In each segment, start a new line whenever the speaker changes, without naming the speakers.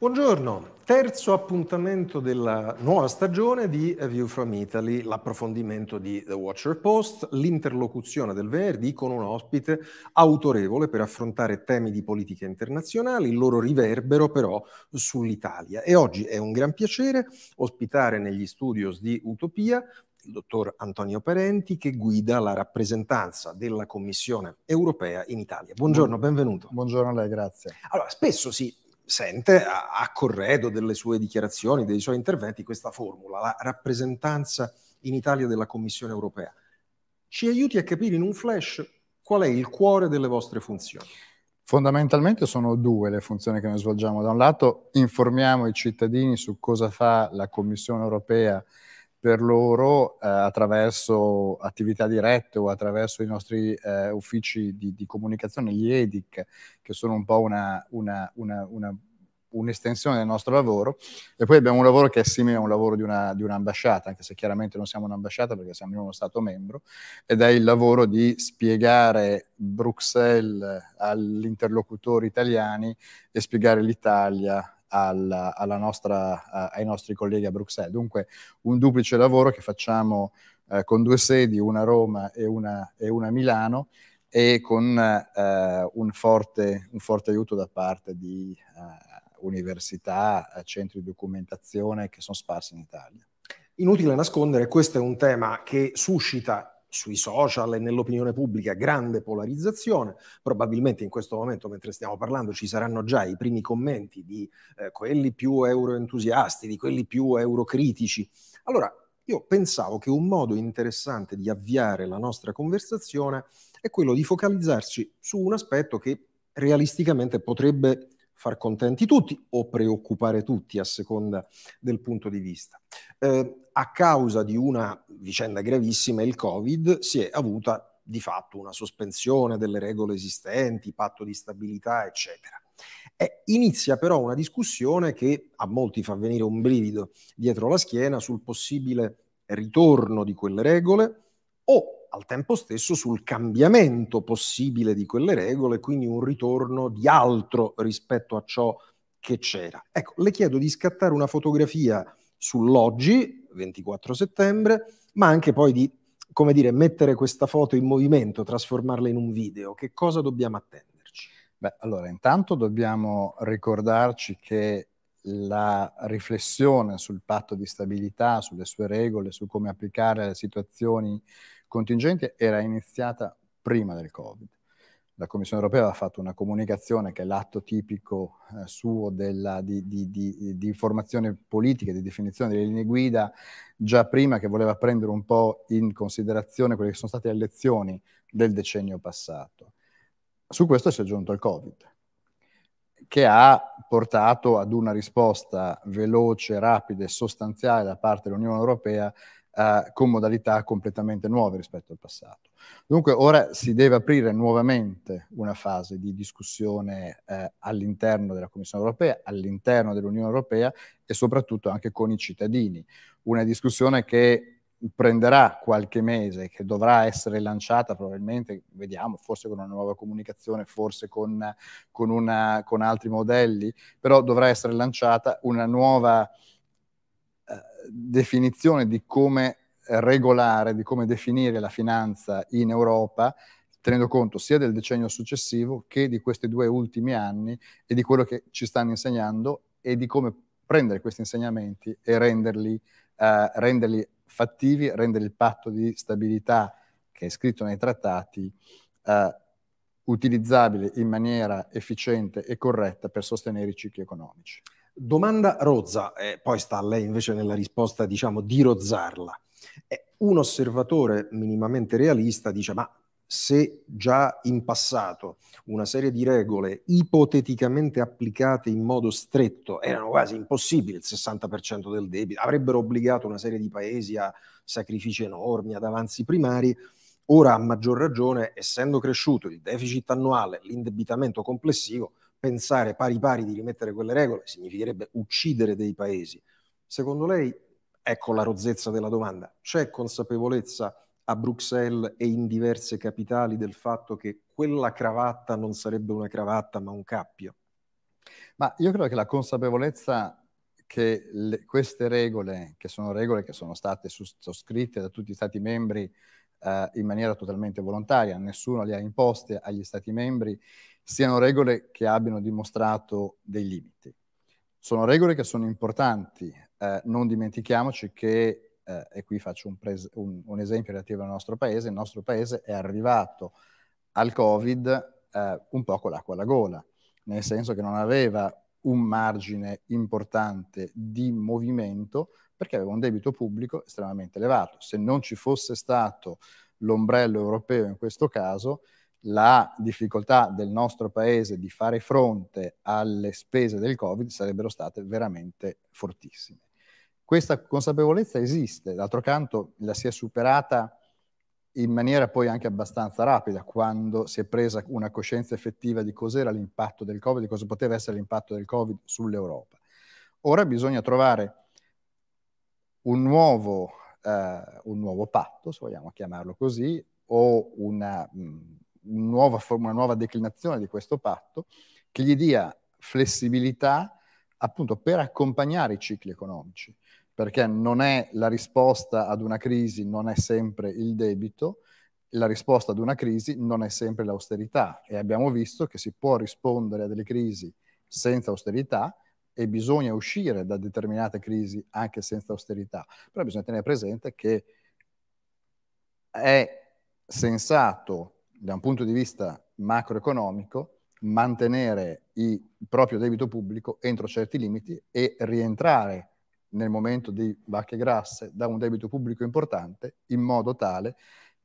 Buongiorno, terzo appuntamento della nuova stagione di A View from Italy, l'approfondimento di The Watcher Post, l'interlocuzione del venerdì con un ospite autorevole per affrontare temi di politica internazionale, il loro riverbero però sull'Italia. E oggi è un gran piacere ospitare negli studios di Utopia il dottor Antonio Parenti che guida la rappresentanza della Commissione europea in Italia. Buongiorno, benvenuto. Buongiorno a lei, grazie. Allora, spesso si sente a, a corredo delle sue dichiarazioni, dei suoi interventi, questa formula, la rappresentanza in Italia della Commissione europea. Ci aiuti a capire in un flash qual
è il cuore delle vostre funzioni? Fondamentalmente sono due le funzioni che noi svolgiamo. Da un lato informiamo i cittadini su cosa fa la Commissione europea per loro eh, attraverso attività dirette o attraverso i nostri eh, uffici di, di, comunicazione, gli EDIC, che sono un po' una, una, una, un'estensione del nostro lavoro. E poi abbiamo un lavoro che è simile a un lavoro di, di un'ambasciata, anche se chiaramente non siamo un'ambasciata perché siamo in uno Stato membro, ed è il lavoro di spiegare Bruxelles agli interlocutori italiani e spiegare l'Italia alla, alla nostra, ai nostri colleghi a Bruxelles. Dunque un duplice lavoro che facciamo eh, con due sedi, una a Roma e una, e una a Milano, e con eh, un forte, un, forte, aiuto da parte di eh, università, centri di documentazione che sono sparsi in Italia.
Inutile nascondere, questo è un tema che suscita sui social e nell'opinione pubblica grande polarizzazione, probabilmente in questo momento mentre stiamo parlando ci saranno già i primi commenti di eh, quelli più euroentusiasti, di quelli più eurocritici. Allora, io pensavo che un modo interessante di avviare la nostra conversazione è quello di focalizzarci su un aspetto che realisticamente potrebbe far contenti tutti o preoccupare tutti a seconda del punto di vista. Eh, a causa di una vicenda gravissima, il Covid, si è avuta di fatto una sospensione delle regole esistenti, patto di stabilità, eccetera. E inizia però una discussione che a molti fa venire un brivido dietro la schiena sul possibile ritorno di quelle regole o al tempo stesso sul cambiamento possibile di quelle regole, quindi un ritorno di altro rispetto a ciò che c'era. Ecco, le chiedo di scattare una fotografia sull'oggi, 24 settembre, ma anche poi di, come dire, mettere questa foto in movimento, trasformarla in un
video. Che cosa dobbiamo attenderci? Beh, allora, intanto dobbiamo ricordarci che la riflessione sul patto di stabilità, sulle sue regole, su come applicare le situazioni contingente era iniziata prima del Covid. La Commissione europea aveva fatto una comunicazione che è l'atto tipico eh, suo della, di, di, di, di, informazione politica, di definizione delle linee guida, già prima che voleva prendere un po' in considerazione quelle che sono state le lezioni del decennio passato. Su questo si è aggiunto il Covid, che ha portato ad una risposta veloce, rapida e sostanziale da parte dell'Unione Europea eh, con modalità completamente nuove rispetto al passato. Dunque ora si deve aprire nuovamente una fase di discussione eh, all'interno della Commissione europea, all'interno dell'Unione europea e soprattutto anche con i cittadini. Una discussione che prenderà qualche mese, che dovrà essere lanciata probabilmente, vediamo, forse con una nuova comunicazione, forse con, con, una, con altri modelli, però dovrà essere lanciata una nuova definizione di come regolare, di come definire la finanza in Europa, tenendo conto sia del decennio successivo che di questi due ultimi anni e di quello che ci stanno insegnando e di come prendere questi insegnamenti e renderli, eh, renderli fattivi, rendere il patto di stabilità che è scritto nei trattati eh, utilizzabile in maniera efficiente e corretta per sostenere i cicli economici. Domanda rozza, eh, poi sta a lei invece nella risposta, diciamo, di rozzarla.
Eh, un osservatore minimamente realista dice, ma se già in passato una serie di regole ipoteticamente applicate in modo stretto erano quasi impossibili, il 60% del debito, avrebbero obbligato una serie di paesi a sacrifici enormi, ad avanzi primari, ora a maggior ragione, essendo cresciuto il deficit annuale, l'indebitamento complessivo, pensare pari pari di rimettere quelle regole significherebbe uccidere dei paesi. Secondo lei, ecco la rozzezza della domanda, c'è consapevolezza a Bruxelles e in diverse capitali del fatto che
quella cravatta non sarebbe una cravatta ma un cappio? Ma io credo che la consapevolezza che le, queste regole, che sono regole che sono state sottoscritte da tutti gli Stati membri eh, in maniera totalmente volontaria, nessuno le ha imposte agli Stati membri siano regole che abbiano dimostrato dei limiti. Sono regole che sono importanti, eh, non dimentichiamoci che, eh, e qui faccio un, pres- un, un, esempio relativo al nostro paese, il nostro paese è arrivato al Covid eh, un po' con l'acqua alla gola, nel senso che non aveva un margine importante di movimento perché aveva un debito pubblico estremamente elevato. Se non ci fosse stato l'ombrello europeo in questo caso, la difficoltà del nostro paese di fare fronte alle spese del Covid sarebbero state veramente fortissime. Questa consapevolezza esiste, d'altro canto la si è superata in maniera poi anche abbastanza rapida, quando si è presa una coscienza effettiva di cos'era l'impatto del Covid, di cosa poteva essere l'impatto del Covid sull'Europa. Ora bisogna trovare un nuovo, eh, un nuovo patto, se vogliamo chiamarlo così, o una mh, mm, nuova forma, una nuova declinazione di questo patto che gli dia flessibilità appunto per accompagnare i cicli economici, perché non è la risposta ad una crisi, non è sempre il debito, la risposta ad una crisi non è sempre l'austerità e abbiamo visto che si può rispondere a delle crisi senza austerità e bisogna uscire da determinate crisi anche senza austerità, però bisogna tenere presente che è sensato da un punto di vista macroeconomico, mantenere il proprio debito pubblico entro certi limiti e rientrare nel momento di vacche grasse da un debito pubblico importante in modo tale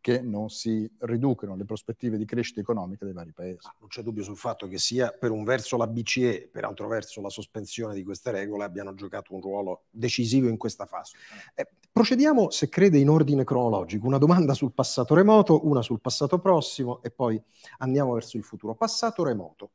che non si riducano le prospettive di crescita economica dei vari paesi. Ah, non c'è dubbio sul fatto che sia per un verso la BCE, per altro verso la sospensione
di queste regole abbiano giocato un ruolo decisivo in questa fase. Eh. eh, procediamo, se crede, in ordine cronologico. Una domanda sul passato remoto, una sul passato prossimo e poi andiamo verso il futuro. Passato remoto.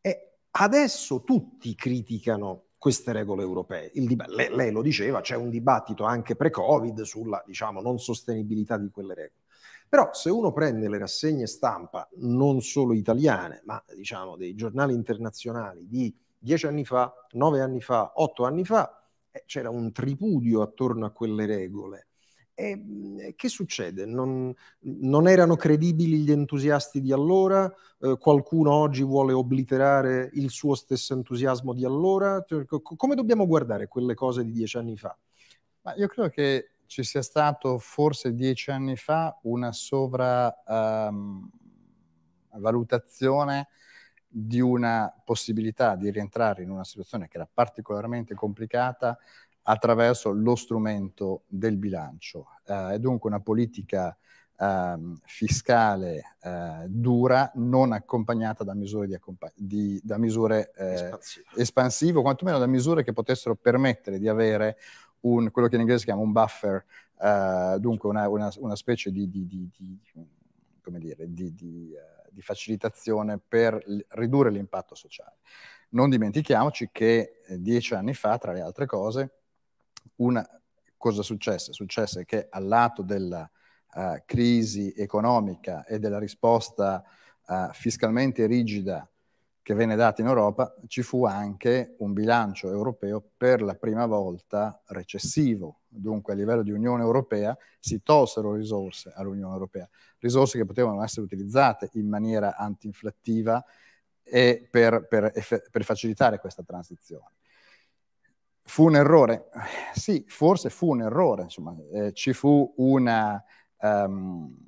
E adesso tutti criticano queste regole europee. Dib- lei, lei, lo diceva, c'è un dibattito anche pre-Covid sulla diciamo, non sostenibilità di quelle regole. Però se uno prende le rassegne stampa, non solo italiane, ma diciamo dei giornali internazionali di dieci anni fa, nove anni fa, otto anni fa, eh, c'era un tripudio attorno a quelle regole. E mm, che succede? Non, non, erano credibili gli entusiasti di allora? Eh, qualcuno oggi vuole obliterare il suo stesso entusiasmo di allora?
Cioè, come dobbiamo guardare quelle cose di dieci anni fa? Ma io credo che ci sia stato forse dieci anni fa una sovravalutazione ehm, um, di una possibilità di rientrare in una situazione che era particolarmente complicata attraverso lo strumento del bilancio. Uh, è dunque una politica uh, fiscale uh, dura, non accompagnata da misure, di accompa- di, da misure eh, espansive, quantomeno da misure che potessero permettere di avere un, quello che in inglese si chiama un buffer, eh, dunque una, una, una, specie di, di, di, di dire, eh, facilitazione per ridurre l'impatto sociale. Non dimentichiamoci che eh, dieci anni fa, tra le altre cose, una cosa successe? Successe che al lato della uh, crisi economica e della risposta uh, fiscalmente rigida che venne data in Europa, ci fu anche un bilancio europeo per la prima volta recessivo. Dunque a livello di Unione Europea si tolsero risorse all'Unione Europea, risorse che potevano essere utilizzate in maniera antinflattiva e per, per, per facilitare questa transizione. Fu un errore? Sì, forse fu un errore, insomma, eh, ci fu una... Um,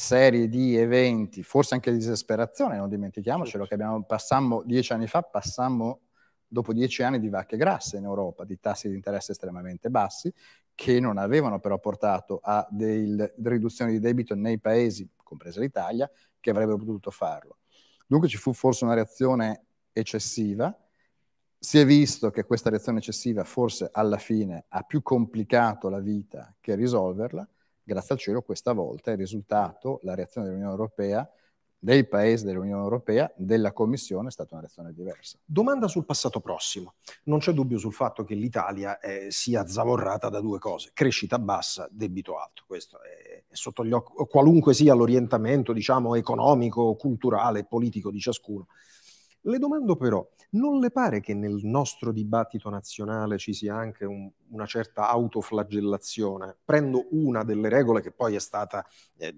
serie di eventi, forse anche di disperazione, non dimentichiamocelo, che abbiamo, passammo dieci anni fa, passammo dopo dieci anni di vacche grasse in Europa, di tassi di interesse estremamente bassi, che non avevano però portato a delle riduzioni di debito nei paesi, compresa l'Italia, che avrebbero potuto farlo. Dunque ci fu forse una reazione eccessiva, si è visto che questa reazione eccessiva forse alla fine ha più complicato la vita che risolverla, grazie al cielo questa volta il risultato, la reazione dell'Unione Europea dei paesi dell'Unione Europea, della Commissione, è stata una reazione diversa. Domanda sul passato
prossimo. Non c'è dubbio sul fatto che l'Italia eh, sia zavorrata da due cose, crescita bassa, debito alto. Questo è, è sotto gli occhi, qualunque sia l'orientamento diciamo, economico, culturale, politico di ciascuno. Le domando però, non le pare che nel nostro dibattito nazionale ci sia anche un, una certa autoflagellazione? Prendo una delle regole che poi è stata... Eh,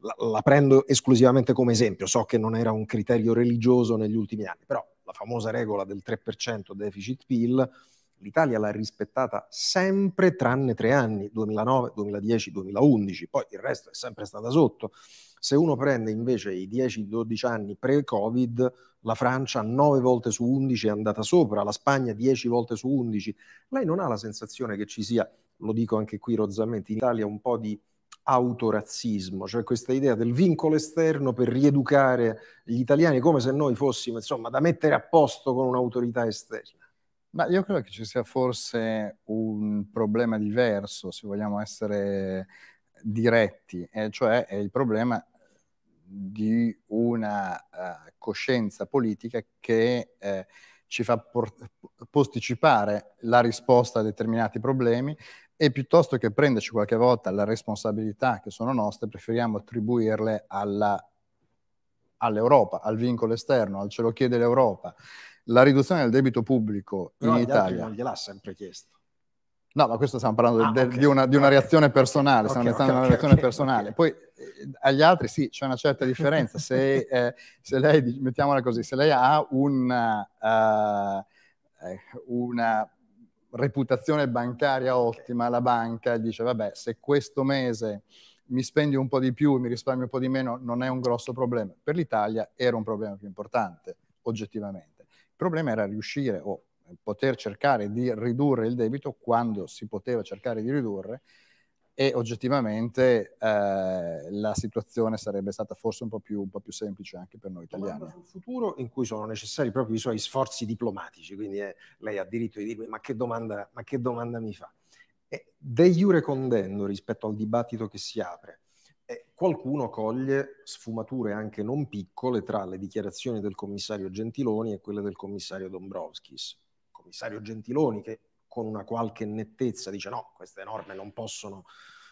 la, la prendo esclusivamente come esempio, so che non era un criterio religioso negli ultimi anni, però la famosa regola del 3% deficit PIL L'Italia l'ha rispettata sempre tranne tre anni, 2009, 2010, 2011, poi il resto è sempre stata sotto. Se uno prende invece i 10-12 anni pre-Covid, la Francia 9 volte su 11 è andata sopra, la Spagna 10 volte su 11. Lei non ha la sensazione che ci sia, lo dico anche qui rozzamente, in Italia un po' di autorazzismo, cioè questa idea del vincolo esterno per rieducare gli italiani come se noi fossimo, insomma, da mettere a posto con un'autorità esterna.
Ma io credo che ci sia forse un problema diverso, se vogliamo essere diretti, e cioè è il problema di una uh, coscienza politica che eh, ci fa por- posticipare la risposta a determinati problemi e piuttosto che prenderci qualche volta le responsabilità che sono nostre, preferiamo attribuirle alla, all'Europa, al vincolo esterno, al ce lo chiede l'Europa la riduzione del debito pubblico Però in Italia... Non
gliel'ha sempre chiesto.
No, ma questo stiamo parlando ah, de, okay. di, una, di, una, reazione personale, okay, stiamo okay, una reazione personale. Poi eh, agli altri sì, c'è una certa differenza. se, eh, se, lei, mettiamola così, se lei ha una, uh, una reputazione bancaria ottima, la banca dice vabbè, se questo mese mi spendi un po' di più, mi risparmio un po' di meno, non è un grosso problema. Per l'Italia era un problema più importante, oggettivamente problema era riuscire o poter cercare di ridurre il debito quando si poteva cercare di ridurre e oggettivamente eh, la situazione sarebbe stata forse un po, più, un po' più, semplice anche per noi italiani. Un futuro in cui sono necessari proprio i suoi sforzi diplomatici,
quindi eh, lei ha diritto di dirmi ma che domanda, ma che domanda mi fa? E de jure condendo rispetto al dibattito che si apre, eh, qualcuno coglie sfumature anche non piccole tra le dichiarazioni del commissario Gentiloni e quelle del commissario Dombrovskis. Il commissario Gentiloni che con una qualche nettezza dice no, queste norme non possono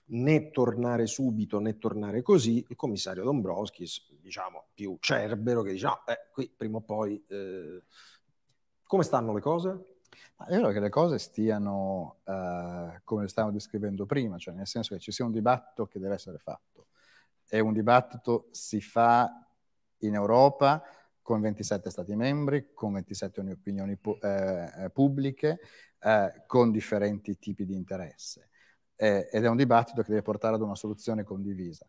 né tornare subito né tornare così, il commissario Dombrovskis, diciamo più cerbero, che dice no, eh, qui prima o poi... Eh... Come stanno
le cose? Ma io credo che le cose stiano eh, come le stavamo descrivendo prima, cioè nel senso che ci sia un dibattito che deve essere fatto è un dibattito si fa in Europa con 27 Stati membri, con 27 opinioni pu- eh, eh, pubbliche, eh, con differenti tipi di interesse. Eh, ed è un dibattito che deve portare ad una soluzione condivisa.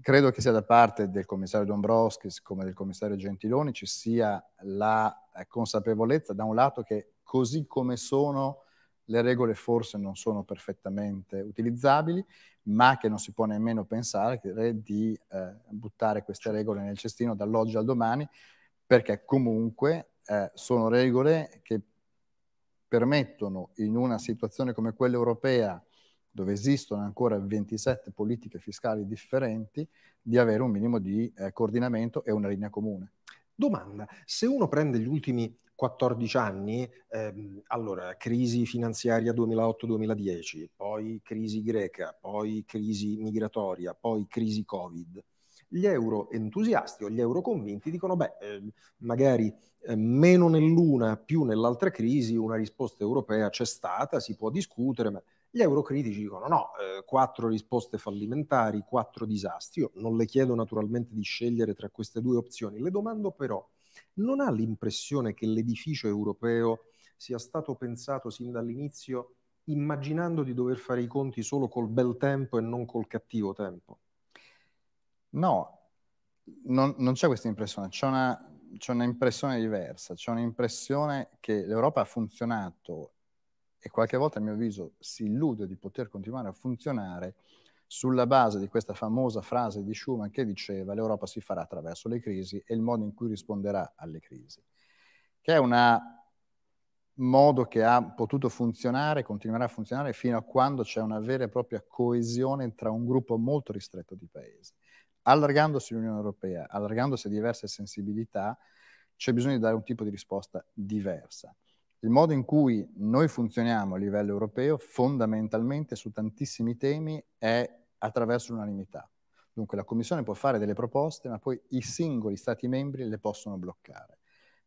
Credo che sia da parte del commissario Dombrovskis come del commissario Gentiloni ci sia la eh, consapevolezza, da un lato, che così come sono le regole forse non sono perfettamente utilizzabili, ma che non si può nemmeno pensare di eh, buttare queste regole nel cestino dall'oggi al domani, perché comunque eh, sono regole che permettono in una situazione come quella europea, dove esistono ancora 27 politiche fiscali differenti, di avere un minimo di eh, coordinamento e una linea comune. Domanda, se uno prende gli ultimi 14
anni, ehm, allora crisi finanziaria 2008-2010, poi crisi greca, poi crisi migratoria, poi crisi Covid, gli euro entusiasti o gli euro convinti dicono, beh, eh, magari eh, meno nell'una, più nell'altra crisi, una risposta europea c'è stata, si può discutere, ma gli eurocritici dicono no, eh, quattro risposte fallimentari, quattro disastri. Io non le chiedo naturalmente di scegliere tra queste due opzioni, le domando però, non ha l'impressione che l'edificio europeo sia stato pensato sin dall'inizio immaginando di dover fare i conti solo
col bel tempo e non col cattivo tempo? No, non, non c'è questa impressione, c'è, una, c'è un'impressione diversa, c'è un'impressione che l'Europa ha funzionato e qualche volta a mio avviso si illude di poter continuare a funzionare sulla base di questa famosa frase di Schumann che diceva l'Europa si farà attraverso le crisi e il modo in cui risponderà alle crisi, che è un modo che ha potuto funzionare, continuerà a funzionare fino a quando c'è una vera e propria coesione tra un gruppo molto ristretto di paesi. Allargandosi l'Unione Europea, allargandosi a diverse sensibilità, c'è bisogno di dare un tipo di risposta diversa il modo in cui noi funzioniamo a livello europeo fondamentalmente su tantissimi temi è attraverso l'unanimità. Dunque la Commissione può fare delle proposte, ma poi i singoli Stati membri le possono bloccare.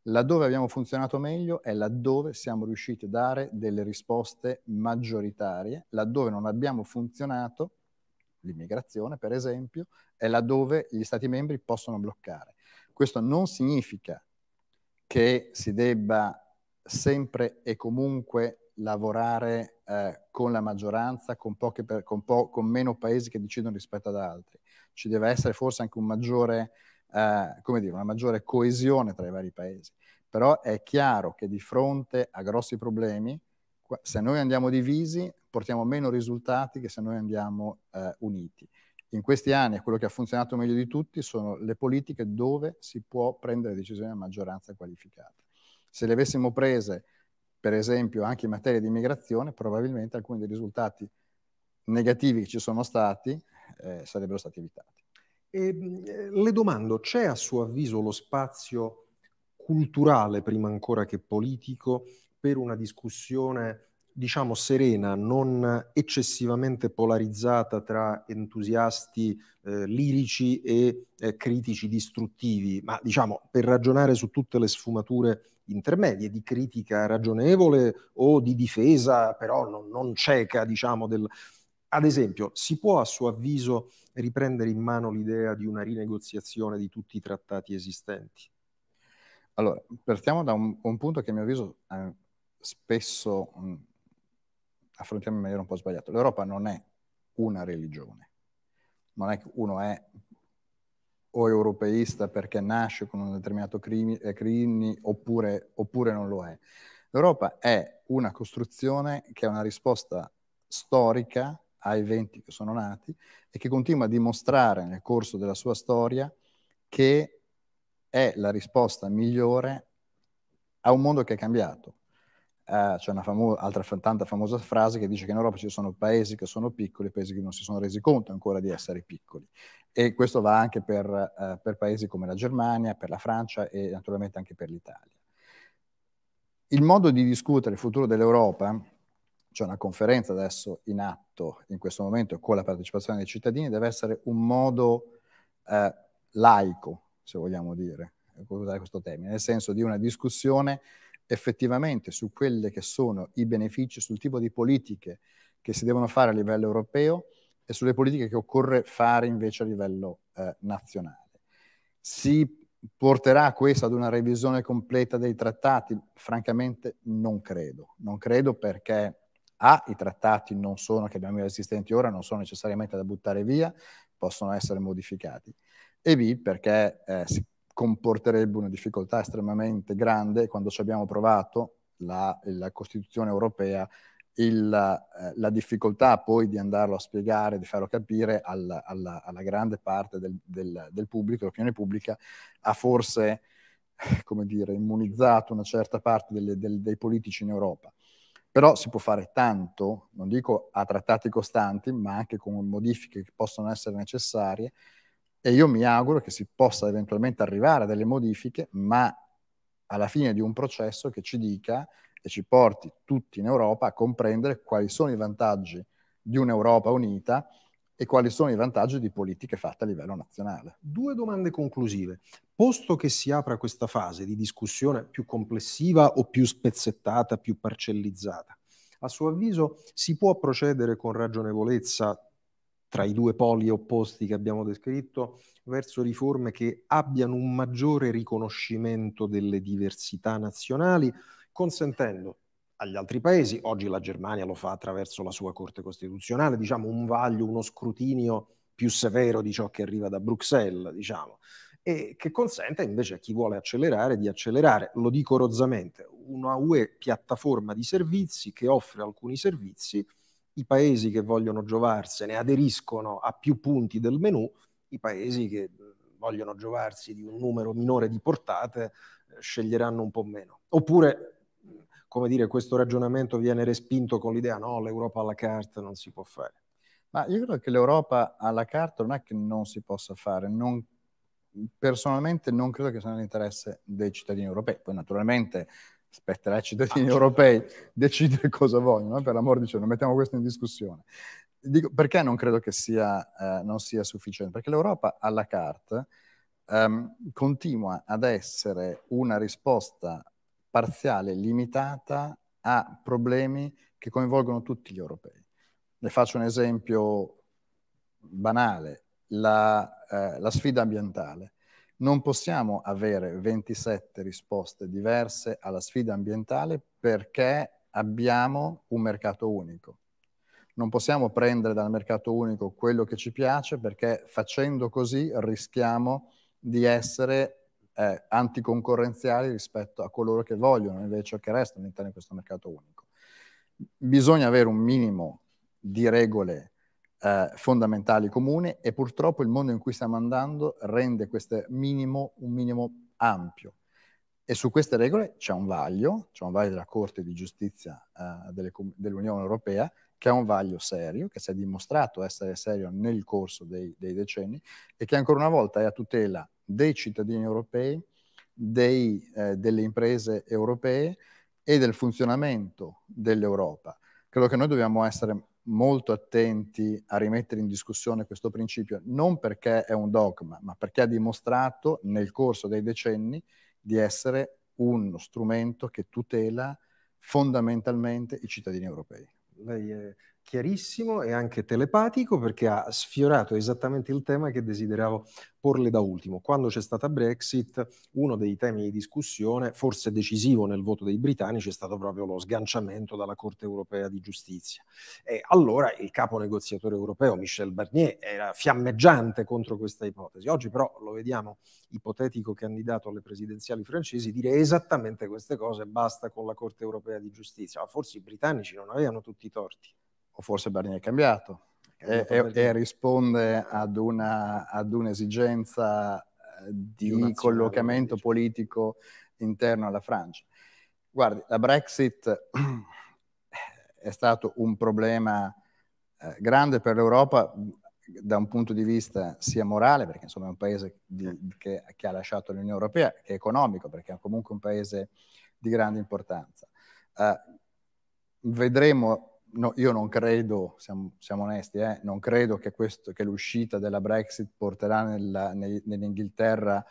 Laddove abbiamo funzionato meglio è laddove siamo riusciti a dare delle risposte maggioritarie, laddove non abbiamo funzionato, l'immigrazione per esempio, è laddove gli Stati membri possono bloccare. Questo non significa che si debba sempre e comunque lavorare eh, con la maggioranza, con, per, con, po- con, meno paesi che decidono rispetto ad altri. Ci deve essere forse anche un maggiore, eh, dire, una maggiore coesione tra i vari paesi. Però è chiaro che di fronte a grossi problemi, se noi andiamo divisi, portiamo meno risultati che se noi andiamo eh, uniti. In questi anni quello che ha funzionato meglio di tutti sono le politiche dove si può prendere decisioni a maggioranza qualificata. Se le avessimo prese, per esempio, anche in materia di immigrazione, probabilmente alcuni dei risultati negativi che ci sono stati eh, sarebbero stati evitati. E, ehm, eh, le domando,
c'è a suo avviso lo spazio culturale, prima ancora che politico, per una discussione diciamo serena, non eccessivamente polarizzata tra entusiasti eh, lirici e eh, critici distruttivi, ma diciamo per ragionare su tutte le sfumature intermedie di critica ragionevole o di difesa, però non, non cieca, diciamo, del... Ad esempio, si può a suo avviso riprendere in mano l'idea di una rinegoziazione di
tutti i trattati esistenti? Allora, partiamo da un, un punto che a mio avviso eh, spesso mh, mm, affrontiamo in maniera un po' sbagliata. L'Europa non è una religione, non è che uno è o europeista perché nasce con un determinato crimine, eh, crimine oppure, oppure non lo è. L'Europa è una costruzione che è una risposta storica a eventi che sono nati e che continua a dimostrare nel corso della sua storia che è la risposta migliore a un mondo che è cambiato. Eh, c'è una famo- altra tanta famosa frase che dice che in Europa ci sono paesi che sono piccoli e paesi che non si sono resi conto ancora di essere piccoli. E questo va anche per, eh, per paesi come la Germania, per la Francia e naturalmente anche per l'Italia. Il modo di discutere il futuro dell'Europa, c'è una conferenza adesso in atto in questo momento con la partecipazione dei cittadini, deve essere un modo eh, laico, se vogliamo dire, usare questo termine, nel senso di una discussione effettivamente su quelli che sono i benefici, sul tipo di politiche che si devono fare a livello europeo e sulle politiche che occorre fare invece a livello eh, nazionale. Si porterà questo ad una revisione completa dei trattati? Francamente non credo, non credo perché A, i trattati non sono, che abbiamo esistenti ora, non sono necessariamente da buttare via, possono essere modificati, e B, perché eh, si comporterebbe una difficoltà estremamente grande quando ci abbiamo provato la, la Costituzione europea il, eh, la difficoltà poi di andarlo a spiegare, di farlo capire alla, alla, alla grande parte del, del, del pubblico, l'opinione pubblica, ha forse, eh, come dire, immunizzato una certa parte delle, del, dei politici in Europa. Però si può fare tanto, non dico a trattati costanti, ma anche con modifiche che possono essere necessarie, e io mi auguro che si possa eventualmente arrivare a delle modifiche, ma alla fine di un processo che ci dica e ci porti tutti in Europa a comprendere quali sono i vantaggi di un'Europa unita e quali sono i vantaggi di politiche fatte a livello nazionale. Due domande conclusive.
Posto che si apra questa fase di discussione più complessiva o più spezzettata, più parcellizzata, a suo avviso si può procedere con ragionevolezza tra i due poli opposti che abbiamo descritto, verso riforme che abbiano un maggiore riconoscimento delle diversità nazionali, consentendo agli altri paesi, oggi la Germania lo fa attraverso la sua Corte Costituzionale, diciamo un vaglio, uno scrutinio più severo di ciò che arriva da Bruxelles, diciamo, e che consente invece a chi vuole accelerare di accelerare. Lo dico rozzamente, una UE piattaforma di servizi che offre alcuni servizi i paesi che vogliono giovarsene aderiscono a più punti del menu, i paesi che vogliono giovarsi di un numero minore di portate eh, sceglieranno un po' meno. Oppure, come dire, questo ragionamento viene respinto con l'idea no, l'Europa alla carte non si può fare.
Ma io credo che l'Europa alla carte non è che non si possa fare, non personalmente non credo che sia nell'interesse dei cittadini europei. Poi naturalmente spetterà eh, ai cittadini ah, europei decidere cosa vogliono, eh, per l'amor di Dio, non mettiamo questo in discussione. Dico, perché non credo che sia, eh, non sia sufficiente? Perché l'Europa alla carte ehm, continua ad essere una risposta parziale, limitata a problemi che coinvolgono tutti gli europei. Le faccio un esempio banale, la, eh, la sfida ambientale non possiamo avere 27 risposte diverse alla sfida ambientale perché abbiamo un mercato unico. Non possiamo prendere dal mercato unico quello che ci piace perché facendo così rischiamo di essere eh, anticoncorrenziali rispetto a coloro che vogliono invece che restano all'interno di questo mercato unico. Bisogna avere un minimo di regole eh, fondamentali comuni e purtroppo il mondo in cui stiamo andando rende questo minimo un minimo ampio. E su queste regole c'è un vaglio, c'è un vaglio della Corte di Giustizia eh, dell'Unione Europea, che è un vaglio serio, che si è dimostrato essere serio nel corso dei, dei decenni e che ancora una volta è a tutela dei cittadini europei, dei, eh, delle imprese europee e del funzionamento dell'Europa. Credo che noi dobbiamo essere molto attenti a rimettere in discussione questo principio, non perché è un dogma, ma perché ha dimostrato nel corso dei decenni di essere uno strumento che tutela fondamentalmente i cittadini europei. Lei è chiarissimo e anche
telepatico perché ha sfiorato esattamente il tema che desideravo porle da ultimo. Quando c'è stata Brexit, uno dei temi di discussione, forse decisivo nel voto dei britannici, è stato proprio lo sganciamento dalla Corte europea di giustizia. E allora il capo negoziatore europeo Michel Barnier era fiammeggiante contro questa ipotesi. Oggi però lo vediamo ipotetico candidato alle presidenziali francesi dire esattamente queste cose, basta con la Corte europea di giustizia. Ma forse i britannici non avevano tutti i torti
o forse Barnier è cambiato, è e, e, risponde ad, una, ad un'esigenza eh, di collocamento politico interno alla Francia. Guardi, la Brexit è stato un problema eh, grande per l'Europa da un punto di vista sia morale, perché insomma è un paese di, che, che, ha lasciato l'Unione Europea, che economico, perché è comunque un paese di grande importanza. Eh, vedremo no, io non credo, siamo, siamo onesti, eh, non credo che, questo, che, l'uscita della Brexit porterà nella, nel, nell'Inghilterra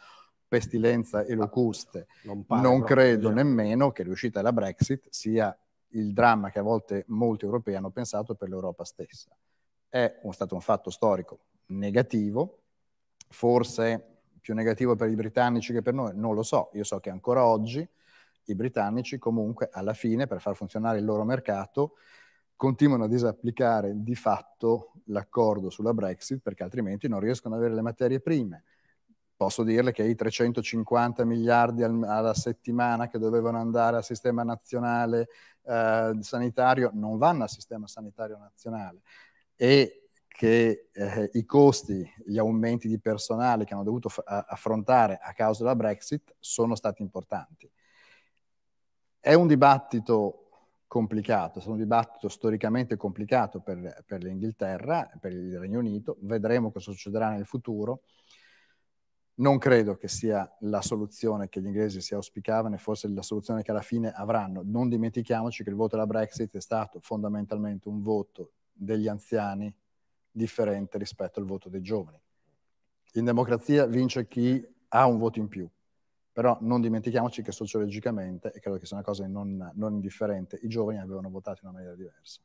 pestilenza e ah, locuste. Non, non credo proprio. nemmeno che l'uscita della Brexit sia il dramma che a volte molti europei hanno pensato per l'Europa stessa. È un, stato un fatto storico negativo, forse più negativo per i britannici che per noi, non lo so. Io so che ancora oggi i britannici comunque alla fine per far funzionare il loro mercato continuano a disapplicare di fatto l'accordo sulla Brexit perché altrimenti non riescono ad avere le materie prime. Posso dirle che i 350 miliardi al, alla settimana che dovevano andare al sistema nazionale eh, sanitario non vanno al sistema sanitario nazionale e che eh, i costi, gli aumenti di personale che hanno dovuto affrontare a causa della Brexit sono stati importanti. È un dibattito complicato, è stato un dibattito storicamente complicato per, per l'Inghilterra, per il Regno Unito, vedremo cosa succederà nel futuro. Non credo che sia la soluzione che gli inglesi si auspicavano e forse la soluzione che alla fine avranno. Non dimentichiamoci che il voto della Brexit è stato fondamentalmente un voto degli anziani differente rispetto al voto dei giovani. In democrazia vince chi ha un voto in più. Però non dimentichiamoci che sociologicamente, e credo che sia una cosa non, non indifferente, i giovani avevano votato in una maniera diversa.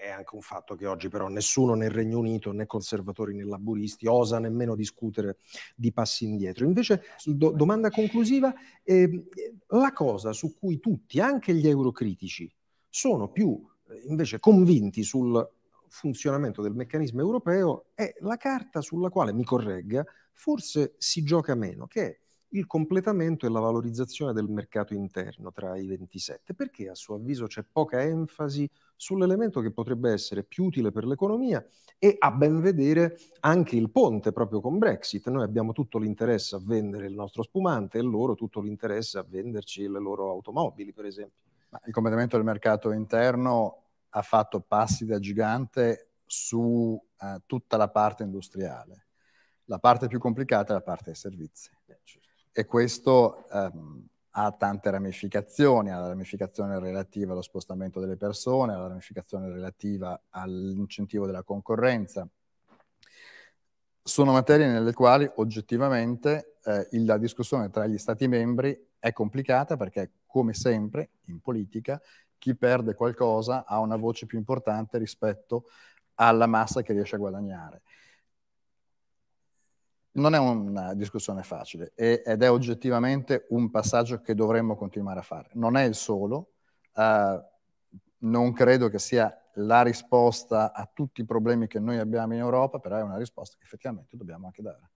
Eh, è anche un fatto che oggi però nessuno nel Regno Unito, né conservatori né laburisti, osa nemmeno discutere di passi indietro. Invece, do, domanda conclusiva, eh, la cosa su cui tutti, anche gli eurocritici, sono più eh, invece convinti sul funzionamento del meccanismo europeo è la carta sulla quale, mi corregga, forse si gioca meno, che è il completamento e la valorizzazione del mercato interno tra i 27. Perché a suo avviso c'è poca enfasi sull'elemento che potrebbe essere più utile per l'economia e a ben vedere anche il ponte proprio con Brexit. Noi abbiamo tutto l'interesse a vendere
il nostro spumante e loro tutto l'interesse a venderci le loro automobili, per esempio. Ma il completamento del mercato interno ha fatto passi da gigante su eh, tutta la parte industriale. La parte più complicata è la parte dei servizi. Eh, certo e questo ehm, ha tante ramificazioni, ha la ramificazione relativa allo spostamento delle persone, ha la ramificazione relativa all'incentivo della concorrenza. Sono materie nelle quali oggettivamente eh, la discussione tra gli Stati membri è complicata perché, come sempre in politica, chi perde qualcosa ha una voce più importante rispetto alla massa che riesce a guadagnare non è una discussione facile ed è oggettivamente un passaggio che dovremmo continuare a fare. Non è il solo, eh, non credo che sia la risposta a tutti i problemi che noi abbiamo in Europa, però è una risposta che effettivamente dobbiamo anche dare.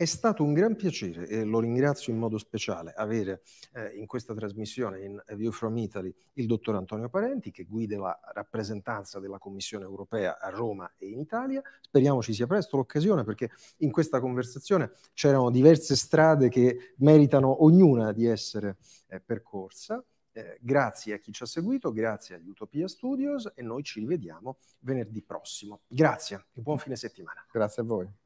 È stato un gran piacere e lo
ringrazio in modo speciale avere eh, in questa trasmissione in View from Italy il dottor Antonio Parenti che guida la rappresentanza della Commissione europea a Roma e in Italia. Speriamo ci sia presto l'occasione perché in questa conversazione c'erano diverse strade che meritano ognuna di essere eh, percorsa. Eh, grazie a chi ci ha seguito, grazie agli Utopia Studios e noi ci rivediamo venerdì prossimo. Grazie e buon fine settimana. Grazie a voi.